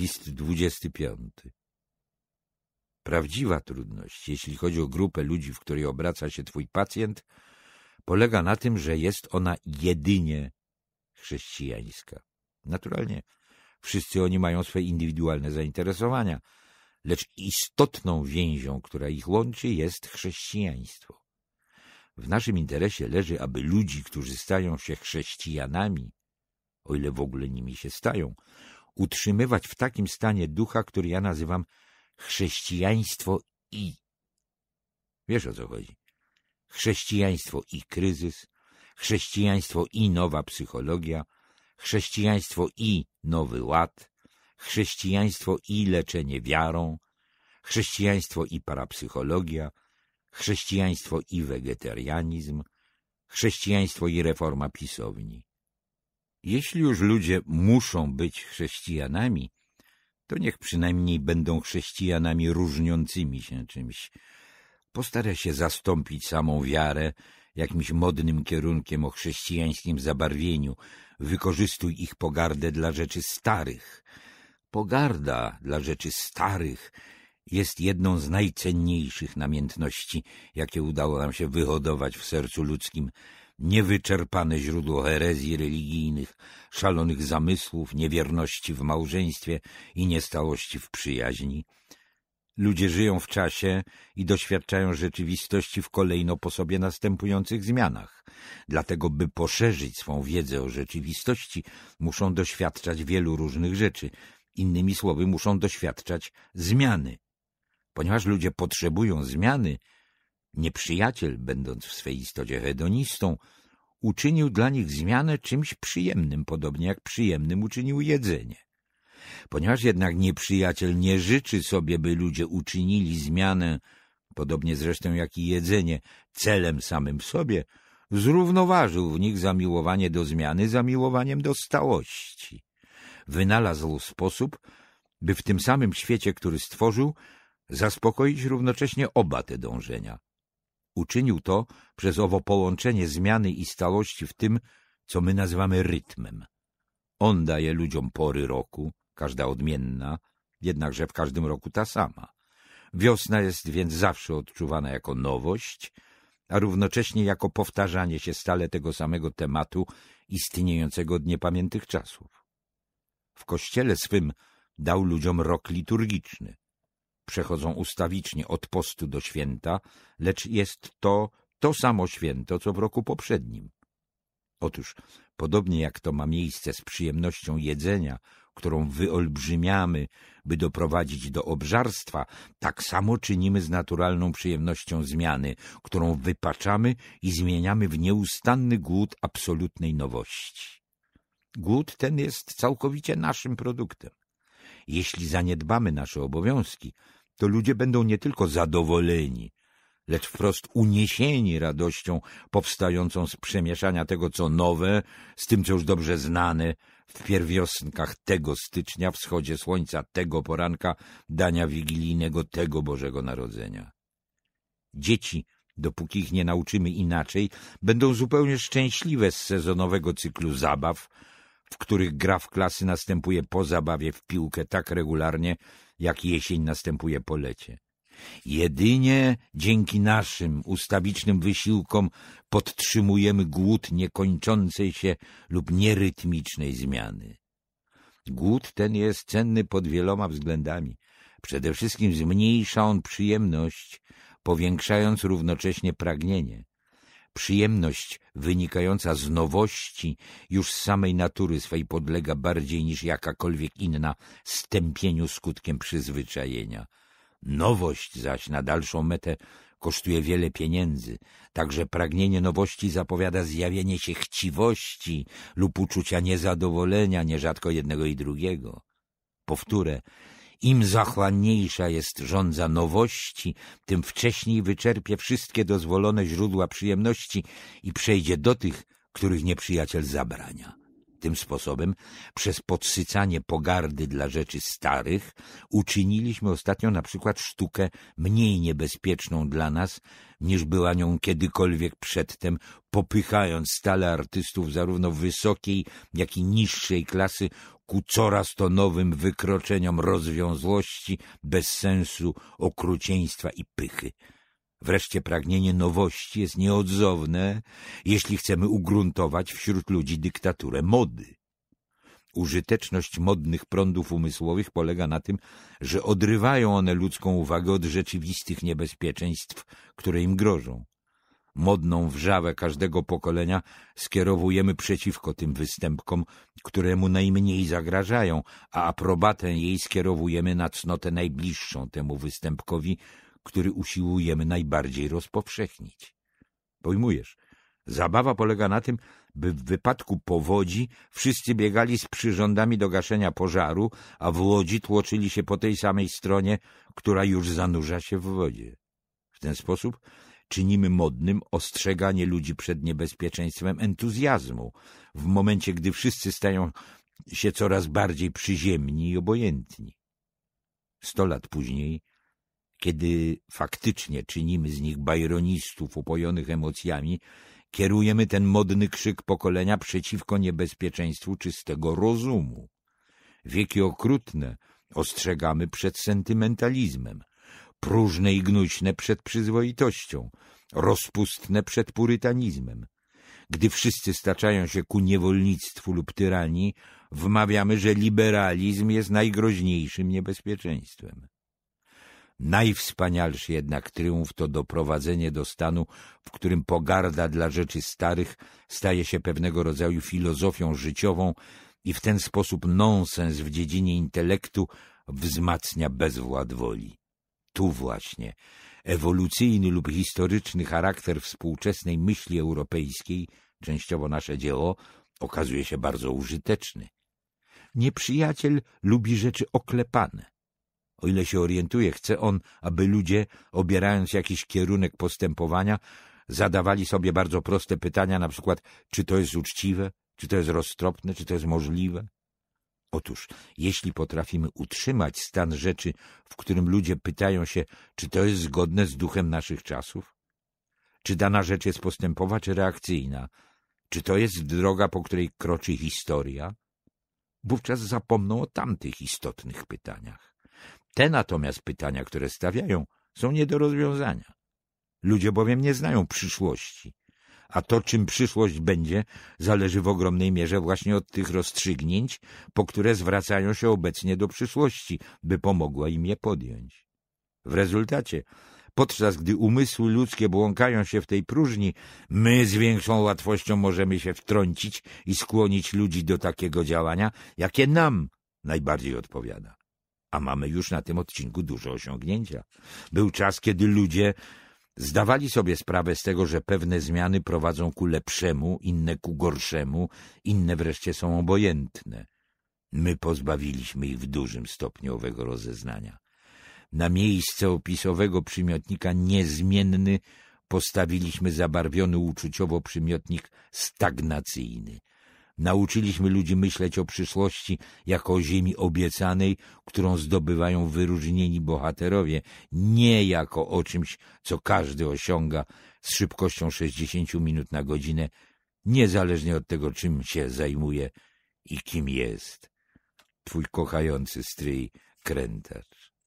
List 25. Prawdziwa trudność, jeśli chodzi o grupę ludzi, w której obraca się twój pacjent, polega na tym, że jest ona jedynie chrześcijańska. Naturalnie wszyscy oni mają swoje indywidualne zainteresowania, lecz istotną więzią, która ich łączy, jest chrześcijaństwo. W naszym interesie leży, aby ludzi, którzy stają się chrześcijanami, o ile w ogóle nimi się stają, utrzymywać w takim stanie ducha, który ja nazywam chrześcijaństwo i. Wiesz o co chodzi? Chrześcijaństwo i kryzys, chrześcijaństwo i nowa psychologia, chrześcijaństwo i nowy ład, chrześcijaństwo i leczenie wiarą, chrześcijaństwo i parapsychologia, chrześcijaństwo i wegetarianizm, chrześcijaństwo i reforma pisowni, jeśli już ludzie muszą być chrześcijanami, to niech przynajmniej będą chrześcijanami różniącymi się czymś. Postara się zastąpić samą wiarę jakimś modnym kierunkiem o chrześcijańskim zabarwieniu. Wykorzystuj ich pogardę dla rzeczy starych. Pogarda dla rzeczy starych jest jedną z najcenniejszych namiętności, jakie udało nam się wyhodować w sercu ludzkim niewyczerpane źródło herezji religijnych, szalonych zamysłów, niewierności w małżeństwie i niestałości w przyjaźni. Ludzie żyją w czasie i doświadczają rzeczywistości w kolejno po sobie następujących zmianach. Dlatego, by poszerzyć swą wiedzę o rzeczywistości, muszą doświadczać wielu różnych rzeczy. Innymi słowy, muszą doświadczać zmiany. Ponieważ ludzie potrzebują zmiany, Nieprzyjaciel, będąc w swej istocie hedonistą, uczynił dla nich zmianę czymś przyjemnym, podobnie jak przyjemnym uczynił jedzenie. Ponieważ jednak nieprzyjaciel nie życzy sobie, by ludzie uczynili zmianę, podobnie zresztą jak i jedzenie, celem samym sobie, zrównoważył w nich zamiłowanie do zmiany zamiłowaniem do stałości. Wynalazł sposób, by w tym samym świecie, który stworzył, zaspokoić równocześnie oba te dążenia. Uczynił to przez owo połączenie zmiany i stałości w tym, co my nazywamy rytmem. On daje ludziom pory roku, każda odmienna, jednakże w każdym roku ta sama. Wiosna jest więc zawsze odczuwana jako nowość, a równocześnie jako powtarzanie się stale tego samego tematu istniejącego od niepamiętych czasów. W kościele swym dał ludziom rok liturgiczny, przechodzą ustawicznie od postu do święta, lecz jest to to samo święto, co w roku poprzednim. Otóż, podobnie jak to ma miejsce z przyjemnością jedzenia, którą wyolbrzymiamy, by doprowadzić do obżarstwa, tak samo czynimy z naturalną przyjemnością zmiany, którą wypaczamy i zmieniamy w nieustanny głód absolutnej nowości. Głód ten jest całkowicie naszym produktem. Jeśli zaniedbamy nasze obowiązki, to ludzie będą nie tylko zadowoleni, lecz wprost uniesieni radością powstającą z przemieszania tego, co nowe, z tym, co już dobrze znane, w pierwiosnkach tego stycznia, wschodzie słońca, tego poranka, dania wigilijnego, tego Bożego Narodzenia. Dzieci, dopóki ich nie nauczymy inaczej, będą zupełnie szczęśliwe z sezonowego cyklu zabaw, w których gra w klasy następuje po zabawie w piłkę tak regularnie, jak jesień następuje po lecie. Jedynie dzięki naszym ustawicznym wysiłkom podtrzymujemy głód niekończącej się lub nierytmicznej zmiany. Głód ten jest cenny pod wieloma względami. Przede wszystkim zmniejsza on przyjemność, powiększając równocześnie pragnienie. Przyjemność wynikająca z nowości już z samej natury swej podlega bardziej niż jakakolwiek inna stępieniu skutkiem przyzwyczajenia. Nowość zaś na dalszą metę kosztuje wiele pieniędzy, także pragnienie nowości zapowiada zjawienie się chciwości lub uczucia niezadowolenia, nierzadko jednego i drugiego. Powtórę, im zachłanniejsza jest rządza nowości, tym wcześniej wyczerpie wszystkie dozwolone źródła przyjemności i przejdzie do tych, których nieprzyjaciel zabrania. Tym sposobem, przez podsycanie pogardy dla rzeczy starych, uczyniliśmy ostatnio na przykład sztukę mniej niebezpieczną dla nas, niż była nią kiedykolwiek przedtem, popychając stale artystów zarówno wysokiej, jak i niższej klasy ku coraz to nowym wykroczeniom rozwiązłości, bezsensu, okrucieństwa i pychy. Wreszcie pragnienie nowości jest nieodzowne, jeśli chcemy ugruntować wśród ludzi dyktaturę mody. Użyteczność modnych prądów umysłowych polega na tym, że odrywają one ludzką uwagę od rzeczywistych niebezpieczeństw, które im grożą. Modną wrzawę każdego pokolenia skierowujemy przeciwko tym występkom, któremu najmniej zagrażają, a aprobatę jej skierowujemy na cnotę najbliższą temu występkowi, który usiłujemy najbardziej rozpowszechnić. Pojmujesz, zabawa polega na tym, by w wypadku powodzi wszyscy biegali z przyrządami do gaszenia pożaru, a w łodzi tłoczyli się po tej samej stronie, która już zanurza się w wodzie. W ten sposób czynimy modnym ostrzeganie ludzi przed niebezpieczeństwem entuzjazmu, w momencie gdy wszyscy stają się coraz bardziej przyziemni i obojętni. Sto lat później kiedy faktycznie czynimy z nich bajronistów upojonych emocjami, kierujemy ten modny krzyk pokolenia przeciwko niebezpieczeństwu czystego rozumu. Wieki okrutne ostrzegamy przed sentymentalizmem, próżne i gnuśne przed przyzwoitością, rozpustne przed purytanizmem. Gdy wszyscy staczają się ku niewolnictwu lub tyranii, wmawiamy, że liberalizm jest najgroźniejszym niebezpieczeństwem. Najwspanialszy jednak triumf to doprowadzenie do stanu, w którym pogarda dla rzeczy starych staje się pewnego rodzaju filozofią życiową i w ten sposób nonsens w dziedzinie intelektu wzmacnia bezwład woli. Tu właśnie ewolucyjny lub historyczny charakter współczesnej myśli europejskiej, częściowo nasze dzieło, okazuje się bardzo użyteczny. Nieprzyjaciel lubi rzeczy oklepane – o ile się orientuje, chce on, aby ludzie, obierając jakiś kierunek postępowania, zadawali sobie bardzo proste pytania, na przykład, czy to jest uczciwe, czy to jest roztropne, czy to jest możliwe. Otóż, jeśli potrafimy utrzymać stan rzeczy, w którym ludzie pytają się, czy to jest zgodne z duchem naszych czasów, czy dana rzecz jest postępowa czy reakcyjna, czy to jest droga, po której kroczy historia, wówczas zapomną o tamtych istotnych pytaniach. Te natomiast pytania, które stawiają, są nie do rozwiązania. Ludzie bowiem nie znają przyszłości, a to, czym przyszłość będzie, zależy w ogromnej mierze właśnie od tych rozstrzygnięć, po które zwracają się obecnie do przyszłości, by pomogła im je podjąć. W rezultacie, podczas gdy umysły ludzkie błąkają się w tej próżni, my z większą łatwością możemy się wtrącić i skłonić ludzi do takiego działania, jakie nam najbardziej odpowiada a mamy już na tym odcinku duże osiągnięcia. Był czas, kiedy ludzie zdawali sobie sprawę z tego, że pewne zmiany prowadzą ku lepszemu, inne ku gorszemu, inne wreszcie są obojętne. My pozbawiliśmy ich w dużym stopniu owego rozeznania. Na miejsce opisowego przymiotnika niezmienny postawiliśmy zabarwiony uczuciowo przymiotnik stagnacyjny, Nauczyliśmy ludzi myśleć o przyszłości jako o ziemi obiecanej, którą zdobywają wyróżnieni bohaterowie, nie jako o czymś, co każdy osiąga z szybkością 60 minut na godzinę, niezależnie od tego, czym się zajmuje i kim jest. Twój kochający stryj krętacz.